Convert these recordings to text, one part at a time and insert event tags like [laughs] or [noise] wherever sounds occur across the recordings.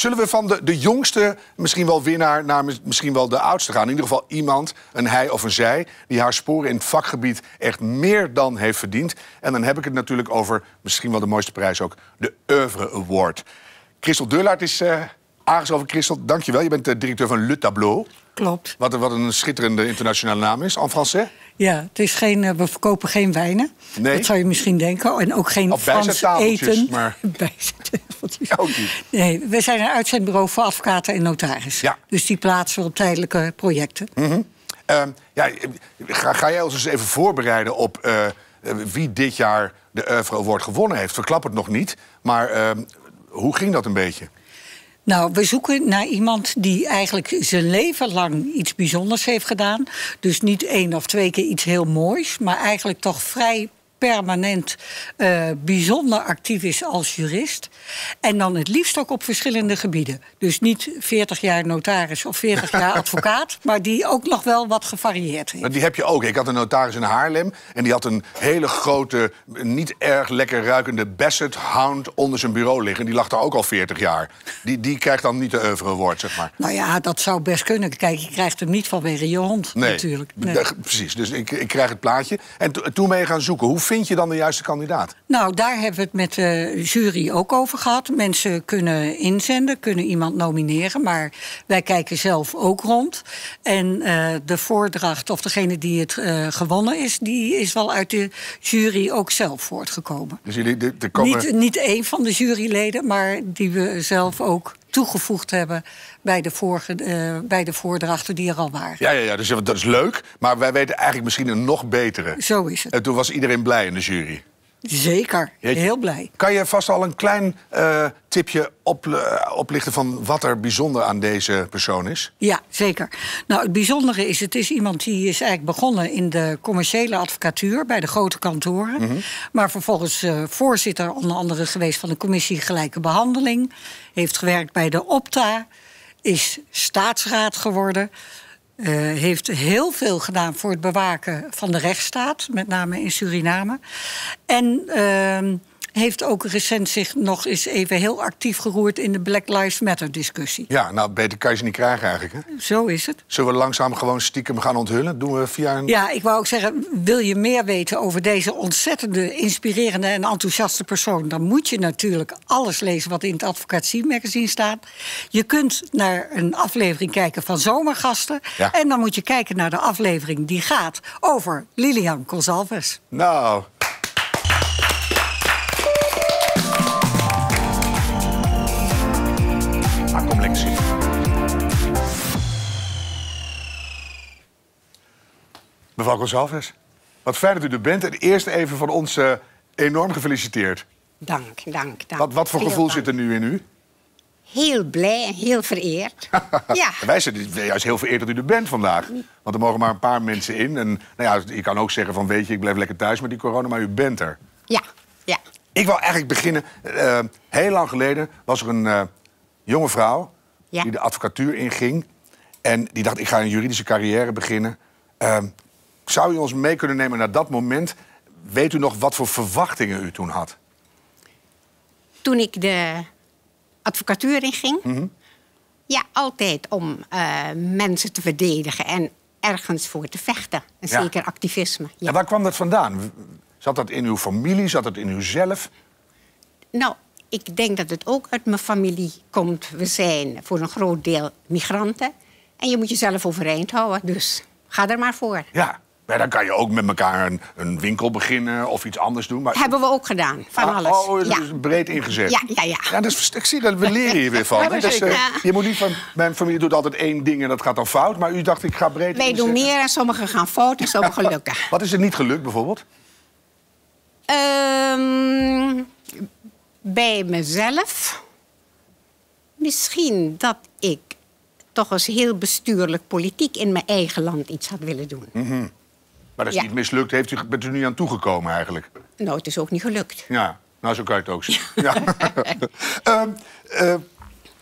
Zullen we van de, de jongste misschien wel winnaar naar misschien wel de oudste gaan? In ieder geval iemand, een hij of een zij, die haar sporen in het vakgebied echt meer dan heeft verdiend. En dan heb ik het natuurlijk over misschien wel de mooiste prijs ook, de Oeuvre Award. Christel Deulaert is uh, eh, over. Christel, dankjewel. Je bent de eh, directeur van Le Tableau. Klopt. Wat, wat een schitterende internationale naam is, en français. Ja, het is geen, eh, we verkopen geen wijnen. Dat zou je misschien denken. En ook geen of Frans eten. Maar... [laughs] ook niet. Nee, we zijn een uitzendbureau voor advocaten en notaris. Ja. Dus die plaatsen we op tijdelijke projecten. Mm -hmm. ja, ga, ga, jij ons eens even voorbereiden op eh, wie dit jaar de Euro wordt gewonnen heeft? Verklap het nog niet, maar ehm, hoe ging dat een beetje? Nou, we zoeken naar iemand die eigenlijk zijn leven lang iets bijzonders heeft gedaan. Dus niet één of twee keer iets heel moois, maar eigenlijk toch vrij permanent eh, bijzonder actief is als jurist. En dan het liefst ook op verschillende gebieden. Dus niet 40 jaar notaris of 40 jaar [laughs] advocaat, maar die ook nog wel wat gevarieerd heeft. Die heb je ook. Ik had een notaris in Haarlem en die had een hele grote, niet erg lekker ruikende Basset Hound onder zijn bureau liggen. Die lag daar ook al 40 jaar. Die, die krijgt dan niet de woord zeg maar. Nou ja, dat zou best kunnen. Kijk, je krijgt hem niet vanwege je hond natuurlijk. Nee, precies. Dus ik, ik krijg het plaatje. En toen ben je gaan zoeken. Hoe vind je dan de juiste kandidaat? Nou, daar hebben we het met de jury ook over gehad. Mensen kunnen inzenden, kunnen iemand nomineren. Maar wij kijken zelf ook rond. En eh, de voordracht, of degene die het eh, gewonnen is, die is wel uit de jury ook zelf voortgekomen. Dus jullie, de, de komen... niet, niet één van de juryleden, maar die we zelf ook toegevoegd hebben bij de, vorige, eh, bij de voordrachten die er al waren. Ja, ja, ja, dus dat is leuk, maar wij weten eigenlijk misschien een nog betere. Zo is het. En toen was iedereen blij in de jury. Zeker, Jeetje. heel blij. Kan je vast al een klein eh, tipje eh, oplichten van wat er bijzonder aan deze persoon is? Ja, zeker. Nou, het bijzondere is, het is iemand die is eigenlijk begonnen in de commerciële advocatuur bij de grote kantoren. Mhm. Maar vervolgens eh, voorzitter onder andere geweest van de commissie Gelijke Behandeling. Heeft gewerkt bij de Opta, is staatsraad geworden. Eh, heeft heel veel gedaan voor het bewaken van de rechtsstaat, met name in Suriname. En ehm, heeft ook recent zich nog eens even heel actief geroerd in de Black Lives Matter discussie. Ja, nou beter kan je ze niet krijgen eigenlijk. Hè? Zo is het. Zullen we langzaam gewoon stiekem gaan onthullen? Doen we via een... Ja, ik wou ook zeggen, wil je meer weten over deze ontzettende, inspirerende en enthousiaste persoon, dan moet je natuurlijk alles lezen wat in het Advocatie magazine staat. Je kunt naar een aflevering kijken van Zomergasten. En dan moet je kijken naar de aflevering die gaat over Lilian Consalves. Nou, Mevrouw González, wat fijn dat u er bent. En eerst even van ons eh, enorm gefeliciteerd. Dank, dank, dank. Wat, wat voor gevoel zit er nu in u? Heel blij en heel vereerd. [laughs] ja. wij zijn juist heel vereerd dat u er bent vandaag. Want er mogen maar een paar mensen in. En nou ja, je kan ook zeggen van weet je, ik blijf lekker thuis met die corona, maar u bent er. Ja, ja. Ik wil eigenlijk beginnen. Eh, heel lang geleden was er een eh, jonge vrouw die de advocatuur inging. En die dacht, ik ga een juridische carrière beginnen. Ehm, zou u ons mee kunnen nemen naar dat moment? Weet u nog wat voor verwachtingen u toen had? Toen ik de advocatuur inging, mhm. ja, altijd om eh, mensen te verdedigen en ergens voor te vechten. En zeker activisme. Ja. En waar kwam dat vandaan? Zat dat in uw familie? Zat dat in uzelf? Nou, ik denk dat het ook uit mijn familie komt. We zijn voor een groot deel migranten. En je moet jezelf overeind houden, dus ga er maar voor. Ja, maar dan kan je ook met elkaar een, een winkel beginnen of iets anders doen. Maar... Hebben we ook gedaan, van ah, alles. Oh, ja. is breed ingezet. Ja, ja, ja. ja dat is, ik zie dat, we leren hier weer van. Ja, dus, eh, je moet niet van, mijn familie doet altijd één ding en dat gaat dan fout. Maar u dacht, ik ga breed Wij inzetten. doen meer en sommigen gaan fout en sommigen [laughs] gelukken. Wat is er niet gelukt, bijvoorbeeld? Ehm, bij mezelf misschien dat ik toch eens heel bestuurlijk politiek in mijn eigen land iets had willen doen. Mm maar dat is niet mislukt. Heeft u, bent u nu aan toegekomen eigenlijk? Nou, het is ook niet gelukt. Ja, nou zo kan je het ook zien. ja.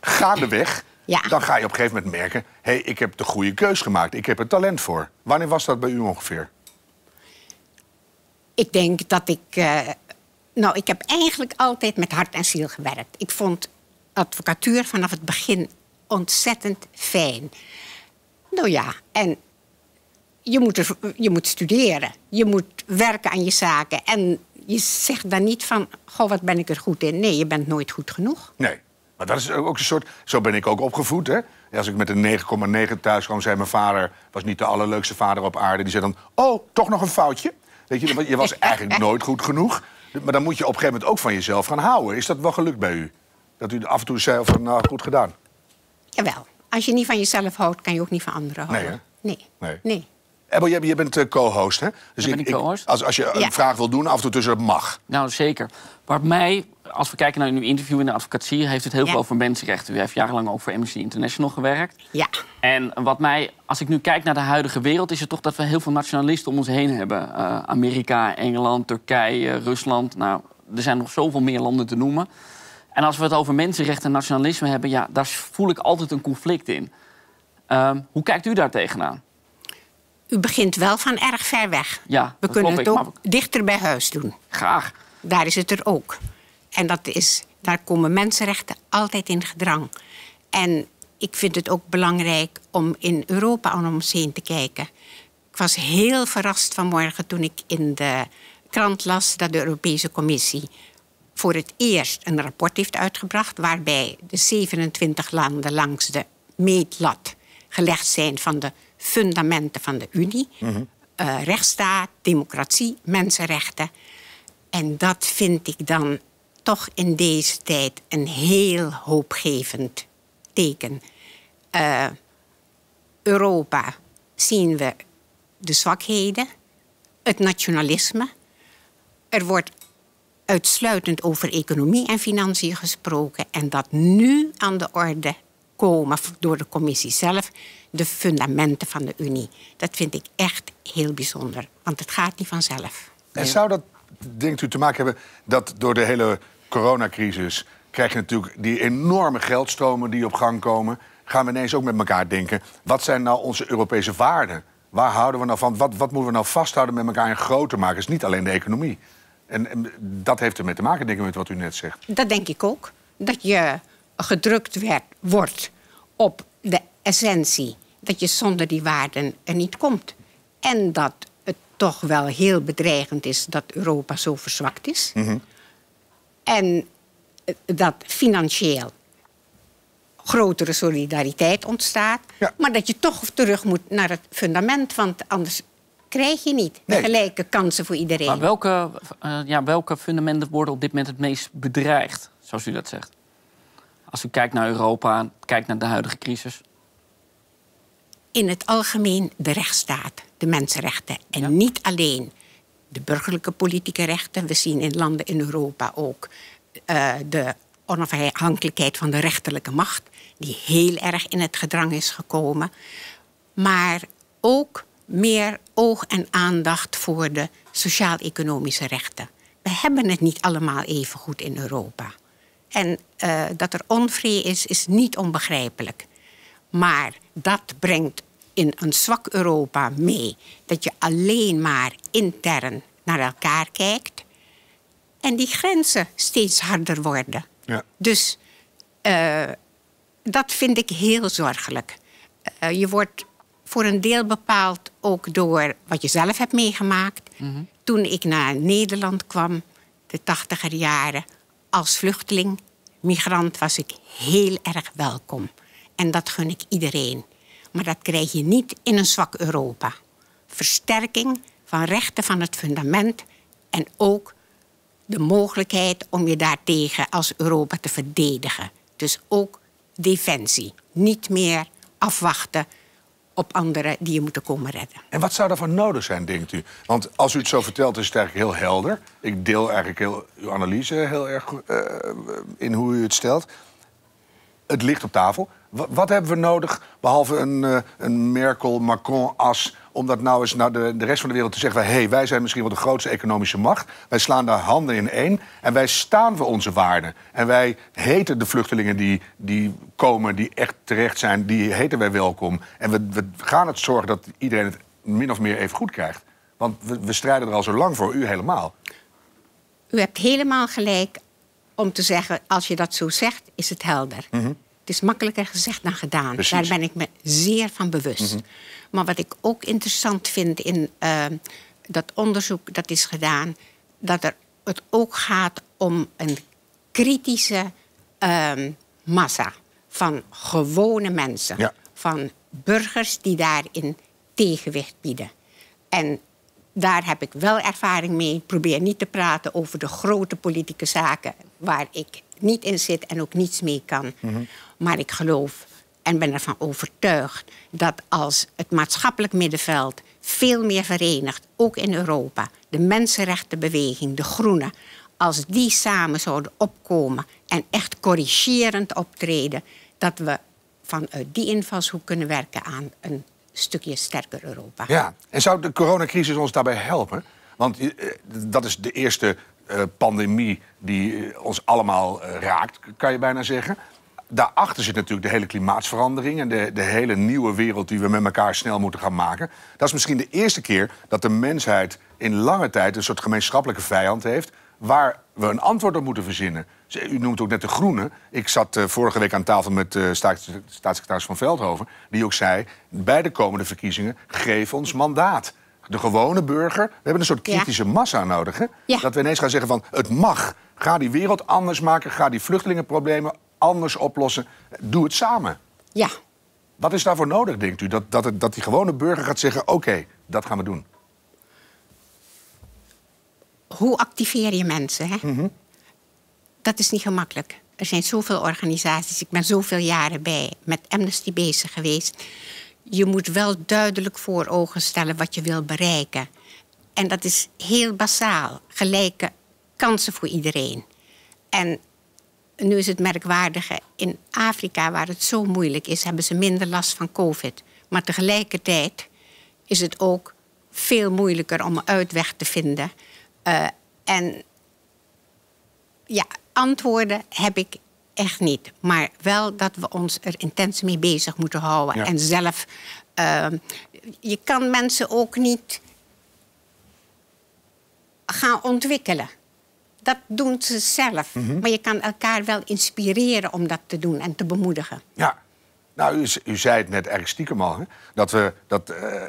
ga de weg. Ja. Dan ga je op een gegeven moment merken... hé, hey, ik heb de goede keus gemaakt. Ik heb er talent voor. Wanneer was dat bij u ongeveer? Ik denk dat ik... Eh, nou, ik heb eigenlijk altijd met hart en ziel gewerkt. Ik vond advocatuur vanaf het begin ontzettend fijn. Nou ja, en je moet, je moet studeren. Je moet werken aan je zaken. En je zegt dan niet van, goh, wat ben ik er goed in. Nee, je bent nooit goed genoeg. Nee. Maar dat is ook een soort... Zo ben ik ook opgevoed, hè? Als ik met een 9,9 thuis kwam, zei mijn vader... was niet de allerleukste vader op aarde. Die zei dan, oh, toch nog een foutje. Weet je, je was eigenlijk [laughs] nooit goed genoeg. Maar dan moet je op een gegeven moment ook van jezelf gaan houden. Is dat wel gelukt bij u? Dat u af en toe zei van, nou, goed gedaan. Jawel. Als je niet van jezelf houdt, kan je ook niet van anderen houden. Nee. nee. nee. Eh, je bent eh, co-host, hè? Dus ik, ben co-host. Als, als je een vraag wil doen, af en toe tussen, dat mag. Nou, zeker. Wat mij, als we kijken naar uw interview in de advocatie... heeft het heel veel over mensenrechten. U heeft jarenlang ook voor Amnesty International gewerkt. Ja. En wat mij, als ik nu kijk naar de huidige wereld... is het toch dat we heel veel nationalisten om ons heen hebben. Eh, Amerika, Engeland, Turkije, Rusland. Nou, er zijn nog zoveel meer landen te noemen. En als we het over mensenrechten en nationalisme hebben... ja, daar voel ik altijd een conflict in. Ehm, hoe kijkt u daar tegenaan? u begint wel van erg ver weg. Ja, We kunnen het ook dichter bij huis doen. Graag. Daar is het er ook. En dat is, daar komen mensenrechten altijd in gedrang. En ik vind het ook belangrijk om in Europa om ons heen te kijken. Ik was heel verrast vanmorgen toen ik in de krant las dat de Europese Commissie voor het eerst een rapport heeft uitgebracht waarbij de 27 landen langs de meetlat gelegd zijn van de fundamenten van de Unie. Mm rechtsstaat, democratie, mensenrechten. En dat vind ik dan toch in deze tijd een heel hoopgevend teken. Eh, Europa zien we de zwakheden, het nationalisme. Er wordt uitsluitend over economie en financiën gesproken. En dat nu aan de orde door de commissie zelf de fundamenten van de Unie. Dat vind ik echt heel bijzonder, want het gaat niet vanzelf. En zou dat, denkt u, te maken hebben dat door de hele coronacrisis krijg je natuurlijk die enorme geldstromen die op gang komen. Gaan we ineens ook met elkaar denken, wat zijn nou onze Europese waarden? Waar houden we nou van? Wat, wat moeten we nou vasthouden met elkaar en groter maken? Het is niet alleen de economie. En, dat heeft ermee te maken, denk ik, met wat u net zegt. Dat denk ik ook. Dat je gedrukt werd, wordt op de essentie. Dat je zonder die waarden er niet komt. En dat het toch wel heel bedreigend is dat Europa zo verzwakt is. Mhm. En eh, dat financieel grotere solidariteit ontstaat. Maar dat je toch terug moet naar het fundament, want anders krijg je niet gelijke kansen voor iedereen. Maar welke, eh, ja, welke fundamenten worden op dit moment het meest bedreigd, zoals u dat zegt? Als u kijkt naar Europa, kijkt naar de huidige crisis. In het algemeen de rechtsstaat, de mensenrechten. En niet alleen de burgerlijke politieke rechten. We zien in landen in Europa ook eh, de onafhankelijkheid van de rechterlijke macht, die heel erg in het gedrang is gekomen. Maar ook meer oog en aandacht voor de sociaal-economische rechten. We hebben het niet allemaal even goed in Europa. En eh, dat er onvrede is, is niet onbegrijpelijk. Maar dat brengt in een zwak Europa mee dat je alleen maar intern naar elkaar kijkt en die grenzen steeds harder worden. Ja. Dus eh, dat vind ik heel zorgelijk. Eh, je wordt voor een deel bepaald ook door wat je zelf hebt meegemaakt. Mhm. Toen ik naar Nederland kwam, de tachtiger jaren, als vluchteling, migrant, was ik heel erg welkom. En dat gun ik iedereen. Maar dat krijg je niet in een zwak Europa. Versterking van rechten van het fundament en ook de mogelijkheid om je daartegen als Europa te verdedigen. Dus ook defensie. Niet meer afwachten op anderen die je moeten komen redden. En wat zou daarvoor nodig zijn, denkt u? Want als u het zo vertelt, is het eigenlijk heel helder. Ik deel eigenlijk heel, uw analyse heel erg eh, in hoe u het stelt. Het ligt op tafel. Wat hebben we nodig, behalve een, eh, een Merkel-Macron-as... om dat nou eens naar de, de rest van de wereld te zeggen... hé, hey, wij zijn misschien wel de grootste economische macht. Wij slaan daar handen in één en wij staan voor onze waarden. En wij heten de vluchtelingen die, die komen, die echt terecht zijn... die heten wij welkom. En we, we gaan het zorgen dat iedereen het min of meer even goed krijgt. Want we, we strijden er al zo lang voor, u helemaal. U hebt helemaal gelijk om te zeggen... als je dat zo zegt, is het helder. Mm is makkelijker gezegd dan gedaan. Daar ben ik me zeer van bewust. Mhm. Maar wat ik ook interessant vind in ehm, dat onderzoek dat is gedaan, dat er, het ook gaat om een kritische ehm, massa van gewone mensen. Van burgers die daarin tegenwicht bieden. En daar heb ik wel ervaring mee. Ik probeer niet te praten over de grote politieke zaken waar ik niet in zit en ook niets mee kan. Mhm. Maar ik geloof en ben ervan overtuigd dat als het maatschappelijk middenveld veel meer verenigt, ook in Europa, de mensenrechtenbeweging, de groenen, als die samen zouden opkomen en echt corrigerend optreden, dat we vanuit die invalshoek kunnen werken aan een stukje sterker Europa. Ja, en zou de coronacrisis ons daarbij helpen? Want eh, dat is de eerste eh, pandemie die eh, ons allemaal raakt, kan je bijna zeggen daarachter zit natuurlijk de hele klimaatsverandering en de, de hele nieuwe wereld die we met elkaar snel moeten gaan maken. Dat is misschien de eerste keer dat de mensheid in lange tijd een soort gemeenschappelijke vijand heeft waar we een antwoord op moeten verzinnen. U noemt ook net de groenen. Ik zat eh, vorige week aan tafel met eh, staatssecretaris Van Veldhoven... die ook zei, bij de komende verkiezingen geef ons mandaat. De gewone burger, we hebben een soort kritische massa nodig. Hè? Dat we ineens gaan zeggen van, het mag. Ga die wereld anders maken, ga die vluchtelingenproblemen anders oplossen. Doe het samen. Ja. Wat is daarvoor nodig, denkt u? Dat, dat, dat die gewone burger gaat zeggen: oké, dat gaan we doen. Hoe activeer je mensen? Hè? Mhm. Dat is niet gemakkelijk. Er zijn zoveel organisaties. Ik ben zoveel jaren bij met Amnesty bezig geweest. Je moet wel duidelijk voor ogen stellen wat je wil bereiken. En dat is heel basaal. Gelijke kansen voor iedereen. En nu is het merkwaardige, in Afrika waar het zo moeilijk is, hebben ze minder last van COVID. Maar tegelijkertijd is het ook veel moeilijker om een uitweg te vinden. Eh, en ja, antwoorden heb ik echt niet. Maar wel dat we ons er intens mee bezig moeten houden. En zelf, ehm, je kan mensen ook niet gaan ontwikkelen dat doen ze zelf. Mhm. Maar je kan elkaar wel inspireren om dat te doen en te bemoedigen. Ja. Nou, u, u zei het net erg stiekem al, hè? dat, we, dat eh,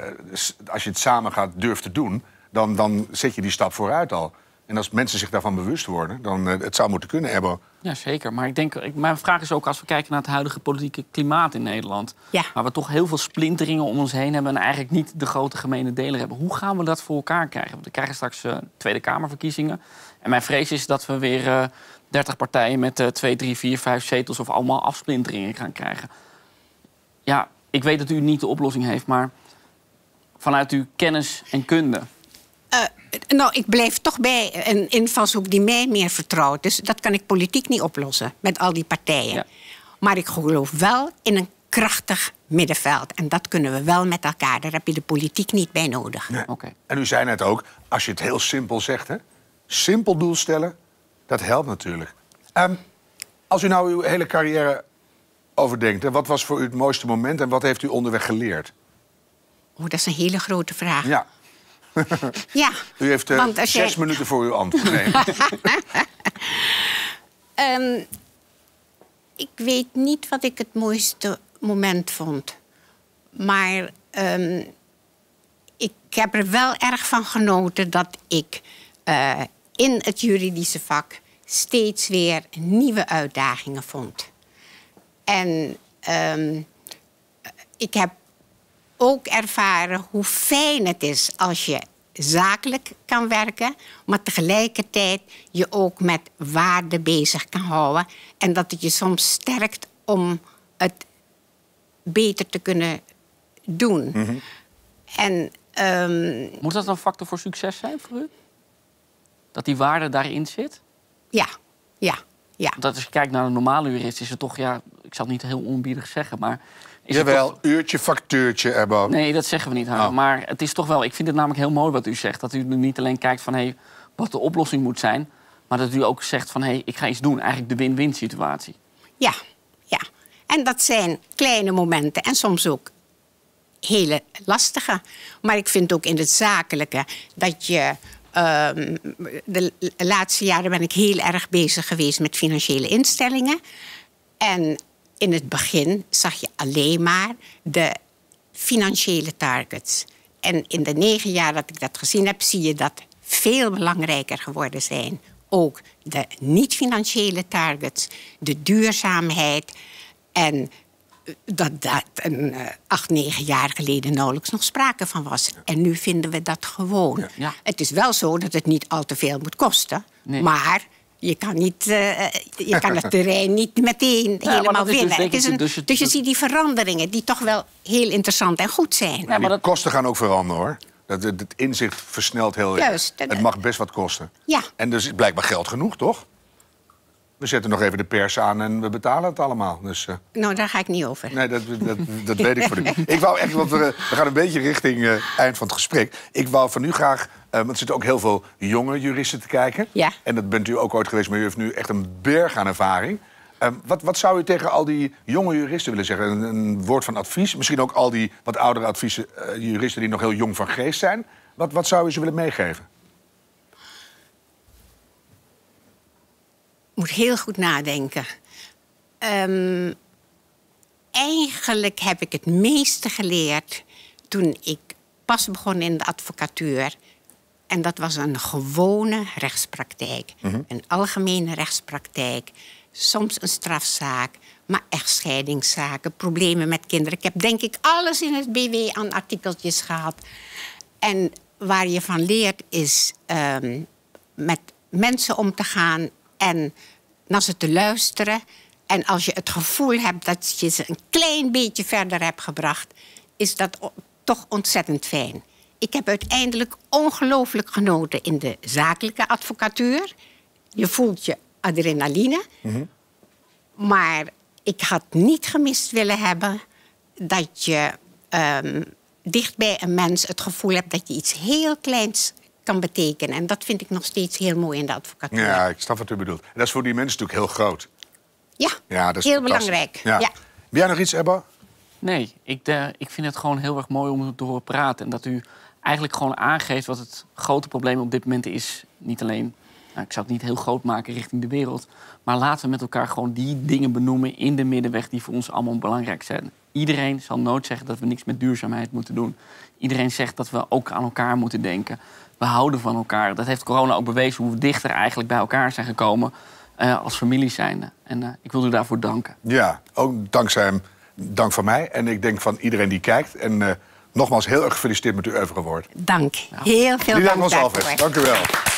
als je het samen gaat durft te doen, dan, dan zet je die stap vooruit al. En als mensen zich daarvan bewust worden, dan eh, het zou moeten kunnen, hebben. Ja, zeker. Maar ik denk, ik, mijn vraag is ook als we kijken naar het huidige politieke klimaat in Nederland. Ja. Waar we toch heel veel splinteringen om ons heen hebben en eigenlijk niet de grote gemene deler hebben. Hoe gaan we dat voor elkaar krijgen? we krijgen straks uh, Tweede Kamerverkiezingen. En mijn vrees is dat we weer uh, eh, 30 partijen met 2, 3, 4, 5 zetels of allemaal afsplinteringen gaan krijgen. Ja, ik weet dat u niet de oplossing heeft, maar vanuit uw kennis en kunde. Eh, nou, ik blijf toch bij een invalshoek die mij meer vertrouwt. Dus dat kan ik politiek niet oplossen met al die partijen. Maar ik geloof wel in een krachtig middenveld. En dat kunnen we wel met elkaar. Daar heb je de politiek niet bij nodig. Nee. En u zei net ook, als je het heel simpel zegt, hè? simpel doel stellen, dat helpt natuurlijk. Ehm, als u nou uw hele carrière overdenkt, wat was voor u het mooiste moment en wat heeft u onderweg geleerd? Oh, dat is een hele grote vraag. Ja. [laughs] ja. U heeft eh, zes minuten voor uw antwoord. [laughs] Ehm, ik weet niet wat ik het mooiste moment vond. Maar ehm, ik heb er wel erg van genoten dat ik eh, in het juridische vak steeds weer nieuwe uitdagingen vond. En ehm, ik heb ook ervaren hoe fijn het is als je zakelijk kan werken, maar tegelijkertijd je ook met waarde bezig kan houden. En dat het je soms sterkt om het beter te kunnen doen. Mm en, ehm, Moet dat een factor voor succes zijn voor u? Dat die waarde daarin zit? Ja, ja, ja. Dat als je kijkt naar een normale jurist, is het toch, ja, ik zal het niet heel onbiedig zeggen, maar is Jawel, toch... uurtje factuurtje, Ebbo. Nee, dat zeggen we niet, Harm. Oh. Maar het is toch wel, ik vind het namelijk heel mooi wat u zegt. Dat u niet alleen kijkt van hey, wat de oplossing moet zijn... maar dat u ook zegt van hé, hey, ik ga iets doen. Eigenlijk de win-win situatie. Ja, ja. En dat zijn kleine momenten en soms ook hele lastige. Maar ik vind ook in het zakelijke dat je... Ehm, de laatste jaren ben ik heel erg bezig geweest met financiële instellingen. En in het begin zag je alleen maar de financiële targets. En in de negen jaar dat ik dat gezien heb, zie je dat veel belangrijker geworden zijn. Ook de niet-financiële targets, de duurzaamheid. En eh, dat dat een, eh, acht, negen jaar geleden nauwelijks nog sprake van was. En nu vinden we dat gewoon. Ja. Het is wel zo dat het niet al te veel moet kosten. Maar je kan, niet, eh, eh, je kan het [laughs] terrein niet meteen helemaal dus winnen. Dus, dus, je, ziet die veranderingen die toch wel heel interessant en goed zijn. Ja, maar de kosten gaan ook veranderen hoor. Dat, het inzicht versnelt heel erg. Het mag best wat kosten. Ja. En dus is blijkbaar geld genoeg, toch? we zetten nog even de pers aan en we betalen het allemaal. Dus, eh. Nou, daar ga ik niet over. Nee, dat, dat, [laughs] dat weet ik voor u. Ik wou echt, want we, gaan een beetje richting eh, eind van het gesprek. Ik wou van u graag, eh, want er zitten ook heel veel jonge juristen te kijken. Ja. En dat bent u ook ooit geweest, maar u heeft nu echt een berg aan ervaring. wat, wat zou u tegen al die jonge juristen willen zeggen? Een, een woord van advies? Misschien ook al die wat oudere adviezen, juristen die nog heel jong van geest zijn. Wat, wat zou u ze willen meegeven? moet heel goed nadenken. Ehm, eigenlijk heb ik het meeste geleerd toen ik pas begon in de advocatuur. En dat was een gewone rechtspraktijk. Mhm. Een algemene rechtspraktijk. Soms een strafzaak, maar echtscheidingszaken, problemen met kinderen. Ik heb denk ik alles in het BW aan artikeltjes gehad. En waar je van leert is ehm, met mensen om te gaan en naar ze te luisteren. En als je het gevoel hebt dat je ze een klein beetje verder hebt gebracht, is dat toch ontzettend fijn. Ik heb uiteindelijk ongelooflijk genoten in de zakelijke advocatuur. Je voelt je adrenaline. Mhm. Maar ik had niet gemist willen hebben dat je um, dicht bij een mens het gevoel hebt dat je iets heel kleins kan betekenen. En dat vind ik nog steeds heel mooi in de advocatuur. Ja, ik snap wat u bedoelt. En dat is voor die mensen natuurlijk heel groot. Ja, ja dat is heel belangrijk. Ja. Wil jij nog iets, Ebba? Nee, ik, eh, ik vind het gewoon heel erg mooi om te horen praten. En dat u eigenlijk gewoon aangeeft wat het grote probleem op dit moment is. Niet alleen, nou, ik zou het niet heel groot maken richting de wereld. Maar laten we met elkaar gewoon die dingen benoemen in de middenweg die voor ons allemaal belangrijk zijn. Iedereen zal nooit zeggen dat we niks met duurzaamheid moeten doen. Iedereen zegt dat we ook aan elkaar moeten denken we houden van elkaar. Dat heeft corona ook bewezen hoe we dichter eigenlijk bij elkaar zijn gekomen eh, als familie zijn. En eh, ik wil u daarvoor danken. Ja, ook dankzij hem. Dank van mij. En ik denk van iedereen die kijkt. En eh, nogmaals heel erg gefeliciteerd met uw overgewoord. Dank. Heel veel dank. Dank u wel.